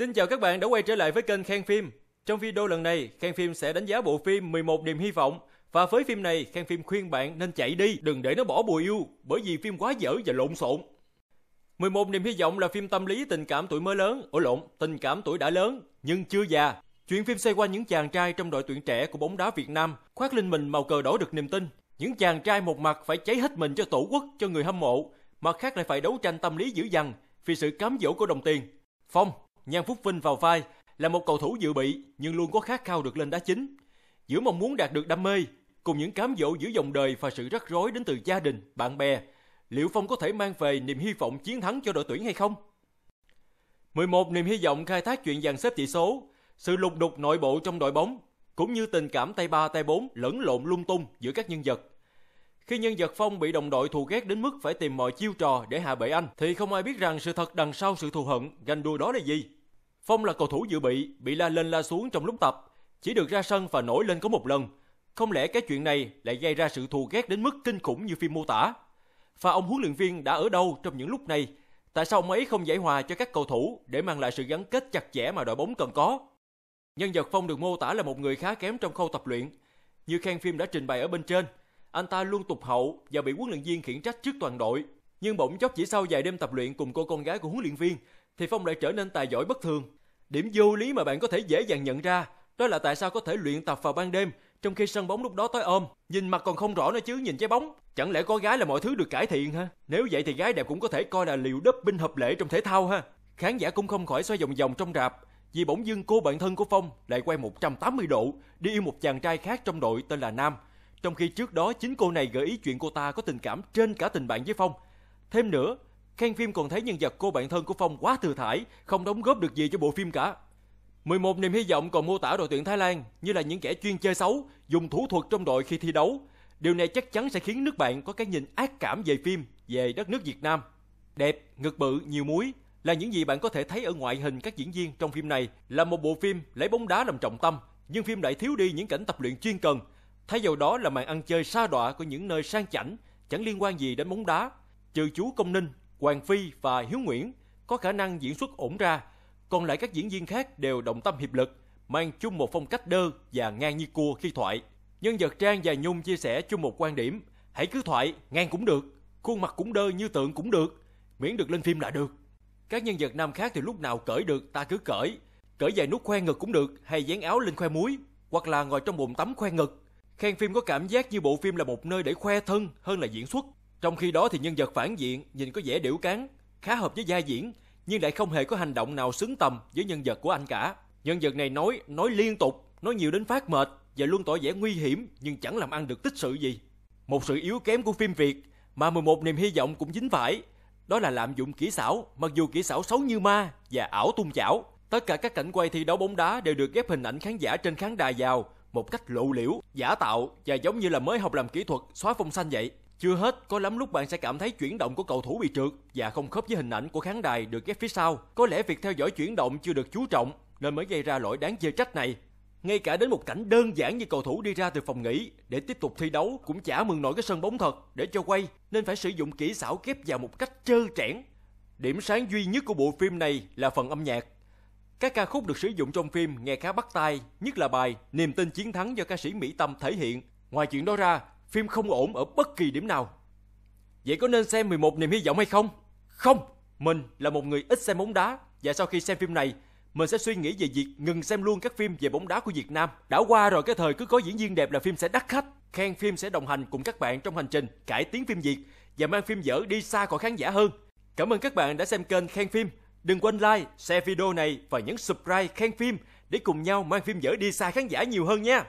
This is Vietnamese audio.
Xin chào các bạn đã quay trở lại với kênh khang Phim. Trong video lần này, khang Phim sẽ đánh giá bộ phim 11 niềm hy vọng. Và với phim này, khang Phim khuyên bạn nên chạy đi, đừng để nó bỏ bùi yêu, bởi vì phim quá dở và lộn xộn. 11 niềm hy vọng là phim tâm lý tình cảm tuổi mới lớn, ổ lộn, tình cảm tuổi đã lớn, nhưng chưa già. Chuyện phim xoay quanh những chàng trai trong đội tuyển trẻ của bóng đá Việt Nam, khoác lên mình màu cờ đỏ được niềm tin. Những chàng trai một mặt phải cháy hết mình cho tổ quốc, cho người hâm mộ, mặt khác lại phải đấu tranh tâm lý dữ dằn vì sự cám dỗ của đồng tiền. Phong, Nhan Phúc Vinh vào vai là một cầu thủ dự bị nhưng luôn có khát khao được lên đá chính. Giữa mong muốn đạt được đam mê cùng những cám dỗ giữa dòng đời và sự rắc rối đến từ gia đình, bạn bè, liệu Phong có thể mang về niềm hy vọng chiến thắng cho đội tuyển hay không? 11 niềm hy vọng khai thác chuyện dàn xếp chỉ số, sự lục đục nội bộ trong đội bóng cũng như tình cảm tay ba tay bốn lẫn lộn lung tung giữa các nhân vật. Khi nhân vật Phong bị đồng đội thù ghét đến mức phải tìm mọi chiêu trò để hạ bệ anh, thì không ai biết rằng sự thật đằng sau sự thù hận, ganh đua đó là gì. Phong là cầu thủ dự bị, bị la lên la xuống trong lúc tập, chỉ được ra sân và nổi lên có một lần. Không lẽ cái chuyện này lại gây ra sự thù ghét đến mức kinh khủng như phim mô tả? Và ông huấn luyện viên đã ở đâu trong những lúc này? Tại sao ông ấy không giải hòa cho các cầu thủ để mang lại sự gắn kết chặt chẽ mà đội bóng cần có? Nhân vật Phong được mô tả là một người khá kém trong khâu tập luyện. Như khen phim đã trình bày ở bên trên, anh ta luôn tụt hậu và bị huấn luyện viên khiển trách trước toàn đội. Nhưng bỗng chốc chỉ sau vài đêm tập luyện cùng cô con gái của huấn luyện viên, thì Phong lại trở nên tài giỏi bất thường. Điểm vô lý mà bạn có thể dễ dàng nhận ra, đó là tại sao có thể luyện tập vào ban đêm, trong khi sân bóng lúc đó tối ôm, nhìn mặt còn không rõ nữa chứ nhìn trái bóng. Chẳng lẽ có gái là mọi thứ được cải thiện ha? Nếu vậy thì gái đẹp cũng có thể coi là liều đấp binh hợp lệ trong thể thao ha. Khán giả cũng không khỏi xoay vòng vòng trong rạp, vì bỗng dưng cô bạn thân của Phong lại quay 180 độ, đi yêu một chàng trai khác trong đội tên là Nam – trong khi trước đó chính cô này gợi ý chuyện cô ta có tình cảm trên cả tình bạn với Phong. Thêm nữa, khen phim còn thấy nhân vật cô bạn thân của Phong quá thừa thải, không đóng góp được gì cho bộ phim cả. 11 niềm hy vọng còn mô tả đội tuyển Thái Lan như là những kẻ chuyên chơi xấu, dùng thủ thuật trong đội khi thi đấu. Điều này chắc chắn sẽ khiến nước bạn có cái nhìn ác cảm về phim, về đất nước Việt Nam. Đẹp, ngực bự, nhiều muối là những gì bạn có thể thấy ở ngoại hình các diễn viên trong phim này là một bộ phim lấy bóng đá làm trọng tâm, nhưng phim lại thiếu đi những cảnh tập luyện chuyên cần, Thay vào đó là màn ăn chơi xa đọa của những nơi sang chảnh, chẳng liên quan gì đến bóng đá. Trừ chú Công Ninh, Hoàng Phi và Hiếu Nguyễn có khả năng diễn xuất ổn ra, còn lại các diễn viên khác đều động tâm hiệp lực, mang chung một phong cách đơ và ngang như cua khi thoại. Nhân vật Trang và Nhung chia sẻ chung một quan điểm, hãy cứ thoại, ngang cũng được, khuôn mặt cũng đơ như tượng cũng được, miễn được lên phim là được. Các nhân vật nam khác thì lúc nào cởi được ta cứ cởi, cởi vài nút khoe ngực cũng được hay dán áo lên khoe muối, hoặc là ngồi trong bồn tắm khoe ngực. Khen phim có cảm giác như bộ phim là một nơi để khoe thân hơn là diễn xuất. Trong khi đó thì nhân vật phản diện nhìn có vẻ điểu cán, khá hợp với vai diễn, nhưng lại không hề có hành động nào xứng tầm với nhân vật của anh cả. Nhân vật này nói, nói liên tục, nói nhiều đến phát mệt và luôn tỏ vẻ nguy hiểm nhưng chẳng làm ăn được tích sự gì. Một sự yếu kém của phim Việt mà 11 niềm hy vọng cũng dính phải, đó là lạm dụng kỹ xảo, mặc dù kỹ xảo xấu như ma và ảo tung chảo. Tất cả các cảnh quay thi đấu bóng đá đều được ghép hình ảnh khán giả trên khán đài vào, một cách lộ liễu, giả tạo và giống như là mới học làm kỹ thuật xóa phong xanh vậy. Chưa hết, có lắm lúc bạn sẽ cảm thấy chuyển động của cầu thủ bị trượt và không khớp với hình ảnh của khán đài được ghép phía sau. Có lẽ việc theo dõi chuyển động chưa được chú trọng nên mới gây ra lỗi đáng chê trách này. Ngay cả đến một cảnh đơn giản như cầu thủ đi ra từ phòng nghỉ để tiếp tục thi đấu cũng chả mừng nổi cái sân bóng thật để cho quay nên phải sử dụng kỹ xảo ghép vào một cách trơ trẽn. Điểm sáng duy nhất của bộ phim này là phần âm nhạc các ca khúc được sử dụng trong phim nghe khá bắt tai, nhất là bài Niềm tin chiến thắng do ca sĩ Mỹ Tâm thể hiện. Ngoài chuyện đó ra, phim không ổn ở bất kỳ điểm nào. Vậy có nên xem 11 niềm hy vọng hay không? Không, mình là một người ít xem bóng đá và sau khi xem phim này, mình sẽ suy nghĩ về việc ngừng xem luôn các phim về bóng đá của Việt Nam. Đã qua rồi cái thời cứ có diễn viên đẹp là phim sẽ đắt khách. Khen phim sẽ đồng hành cùng các bạn trong hành trình cải tiến phim Việt và mang phim dở đi xa khỏi khán giả hơn. Cảm ơn các bạn đã xem kênh Khen Phim. Đừng quên like, share video này và nhấn subscribe khen phim để cùng nhau mang phim dở đi xa khán giả nhiều hơn nha.